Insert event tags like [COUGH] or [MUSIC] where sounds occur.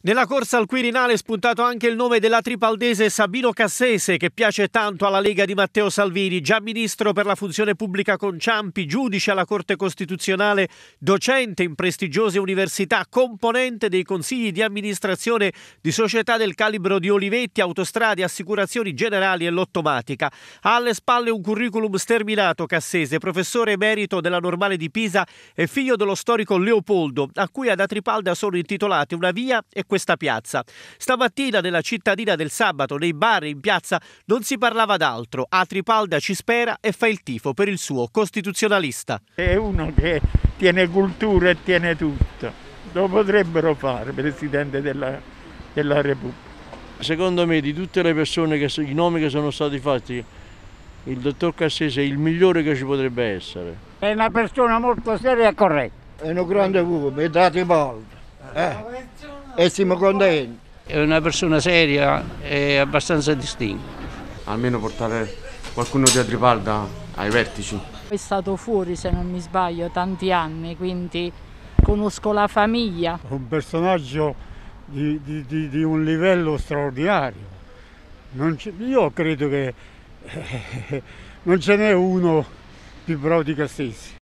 Nella corsa al Quirinale è spuntato anche il nome della tripaldese Sabino Cassese che piace tanto alla Lega di Matteo Salvini, già ministro per la funzione pubblica con Ciampi, giudice alla Corte Costituzionale, docente in prestigiose università, componente dei consigli di amministrazione di società del calibro di Olivetti, Autostrade, Assicurazioni Generali e Lottomatica. Ha alle spalle un curriculum sterminato Cassese, professore emerito della Normale di Pisa e figlio dello storico Leopoldo, a cui ad Atripalda sono intitolate una via e questa piazza. Stamattina nella cittadina del sabato, nei bar e in piazza, non si parlava d'altro. Atripalda ci spera e fa il tifo per il suo costituzionalista. È uno che tiene cultura e tiene tutto. Lo potrebbero fare, Presidente della, della Repubblica. Secondo me di tutte le persone, che, i nomi che sono stati fatti, il dottor Cassese è il migliore che ci potrebbe essere. È una persona molto seria e corretta. È un grande uomo, è dato i Eh e siamo contenti. È una persona seria e abbastanza distinta. Almeno portare qualcuno di Adripalda ai vertici. È stato fuori, se non mi sbaglio, tanti anni, quindi conosco la famiglia. Un personaggio di, di, di, di un livello straordinario. io credo che eh, [LAUGHS] non ce n'è uno più bravo di Castelli.